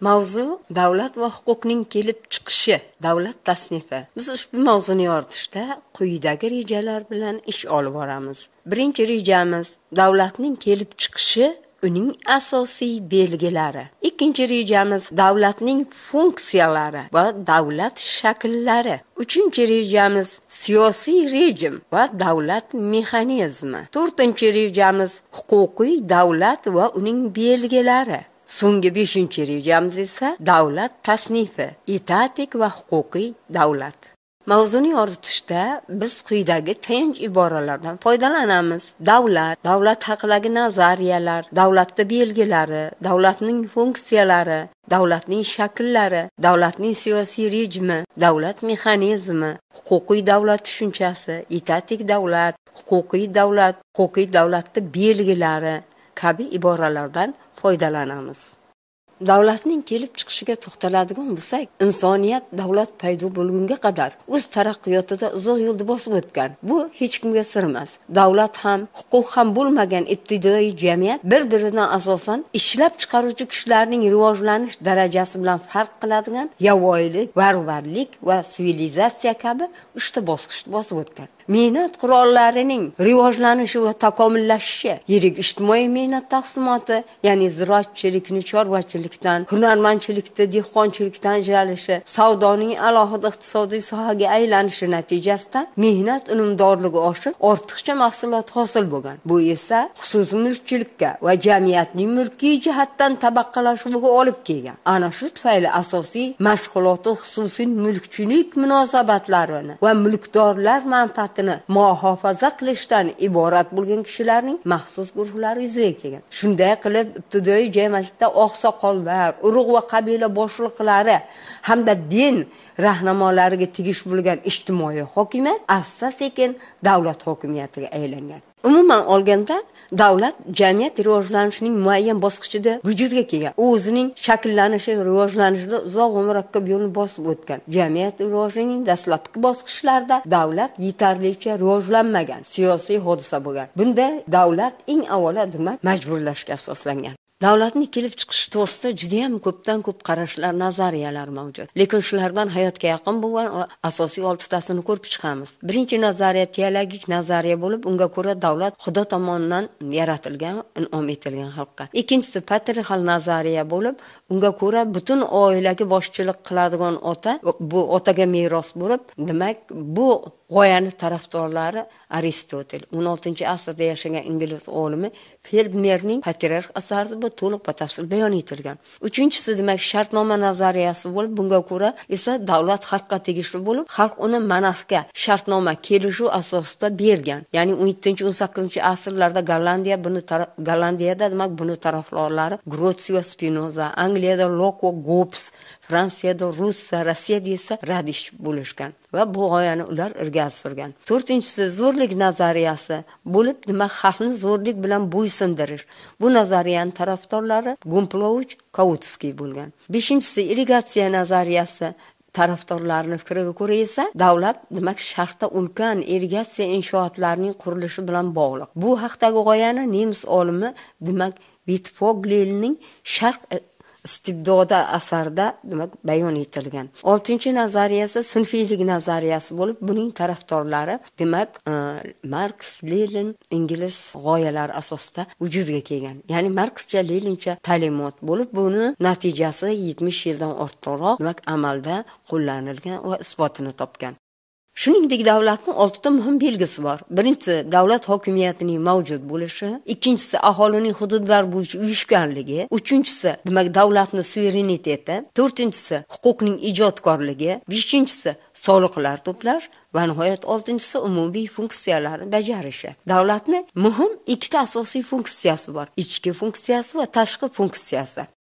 mavzu davlat va huquqning kelib chiqishi davlat tasnifi biz ushbu mavzuni yoritishda quyidagi rejalar bilan ish olib boramiz birinchi rejamiz davlatning kelib chiqishi uning asosiy belgilari ikkinchi rejamiz davlatning funksiyalari va davlat shakllari uchinchi rejamiz siyosiy rejim va davlat mexanizmi to'rtinchi rejamiz huquqiy davlat va uning belgilari so'nggi beshinchi rejamiz esa davlat tasnifi itatik va huquqiy davlat mavzuni yoritishda biz quyidagi tayanch iboralardan foydalanamiz davlat davlat haqidagi nazariyalar davlatni belgilari davlatning funksiyalari davlatning shakllari davlatning siyosiy rejimi davlat mexanizmi huquqiy davlat tushunchasi itatik davlat huquqiy davlat huquqiy davlatni belgilari kabi iboralardan foydalanamiz davlatning kelib chiqishiga to'xtaladigan bo'lsak insoniyat davlat paydo bo'lgunga qadar o'z taraqqiyotida uzoq yo'lni bosib o'tgan bu hech kimga sir emas davlat ham huquq ham bo'lmagan ibtidoiy jamiyat bir biridan asosan ishlab chiqaruvchi kuchlarning rivojlanish darajasi bilan farq qiladigan yovvoyilik barbarlik va sivilizatsiya kabi uchta bosqichni bosib o'tgan mehnat qurollarining rivojlanishi va takomillashishi yirik ijtimoiy mehnat taqsimoti ya'ni ziroatchilikni chorvachilikdan hunarmandchilikni dehqonchilikdan ajralishi savdoning alohida iqtisodiy sohaga aylanishi natijasida mehnat unumdorligi oshib ortiqcha mahsulot hosil bo'lgan bu esa xususiy mulkchilikka va jamiyatning mulkiy jihatdan tabaqalashuviga olib kelgan ana shu tufayli asosiy mashg'uloti xususiy mulkchilik munosabatlarini va mulkdorlar manfaat huquq muhofaza qilishdan iborat bo'lgan kishilarning maxsus guruhlari yuzaga kelgan shunday qilib ibtidoiy jamiyatda oqsoqollar urug' va qabila boshliqlari hamda din rahnamolariga tegish bo'lgan ijtimoiy hokimiyat asta sekin davlat hokimiyatiga aylangan umuman olganda davlat jamiyat rivojlanishining muayyan bosqichida vujudga kelgan u o'zining shakllanishi rivojlanishida uzoq va murakkab yo'lni bosib o'tgan jamiyat rivojining dastlabki bosqichlarida davlat yetarlicha rivojlanmagan siyosiy hodisa bo'lgan bunda davlat eng avvalo demak majburlashga asoslangan davlatni kelib chiqishi to'g'risida judayam ko'pdan ko'p qarashlar nazariyalar mavjud lekin shulardan hayotga yaqin bo'lgan asosiy oltitasini ko'rib chiqamiz birinchi nazariya teologik nazariya bo'lib unga ko'ra davlat xudo tomonidan yaratilgan in'om etilgan xalqqa ikkinchisi patriarxal nazariya bo'lib unga ko'ra butun oilaga boshchilik qiladigan ota bu otaga meros bo'lib demak bu g'oyani tarafdorlari aristotel 16 asrda yashagan ingliz olimi felbmerning patriarx asarida bu to'liq batafsil bayon etilgan uchinchisi demak shartnoma nazariyasi bo'lib bunga ko'ra esa davlat xalqqa tegishli bo'lib xalq uni monarxga shartnoma kelishuv asosida bergan ya'ni o'n 18 asrlarda gollandiya buni gollandiyada demak buni tarafdorlari grotsio spinoza angliyada loko gobs fransiyada russa rossiyada esa radish bo'lishgan va bu g'oyani ular ilgari surgan to'rtinchisi zo'rlik nazariyasi bo'lib nima xalqni zo'rlik bilan bo'ysundirish bu nazariyani tarafdorlari gumplovich kautskiy bo'lgan beshinchisi irrigatsiya nazariyasi tarafdorlarini fikriga ko'ra esa davlat demak sharqda ulkan irrigatsiya inshootlarining qurilishi bilan bog'liq bu haqdagi g'oyani nemis olimi demak vitfoglelning sharq istibdoda asarda demak bayon etilgan oltinchi nazariyasi sinfiylik nazariyasi bo'lib buning tarafdorlari demak e, marks lenin ingliz g'oyalari asosida vujudga kelgan ya'ni markscha lenincha ta'limot bo'lib buni natijasi yetmish yildan ortiqroq demak amalda qo'llanilgan va isbotini topgan shuningdek davlatni oltita muhim belgisi bor birinchisi davlat hokimiyatining mavjud bo'lishi ikkinchisi aholining hududlar bo'yicha uyushganligi uchinchisi demak davlatni suvereniteti to'rtinchisi huquqning ijodkorligi beshinchisi soliqlar to'plash va nihoyat oltinchisi umumiy funksiyalarni bajarishi davlatni muhim ikkita asosiy funksiyasi bor ichki funksiyasi va tashqi funksiyasi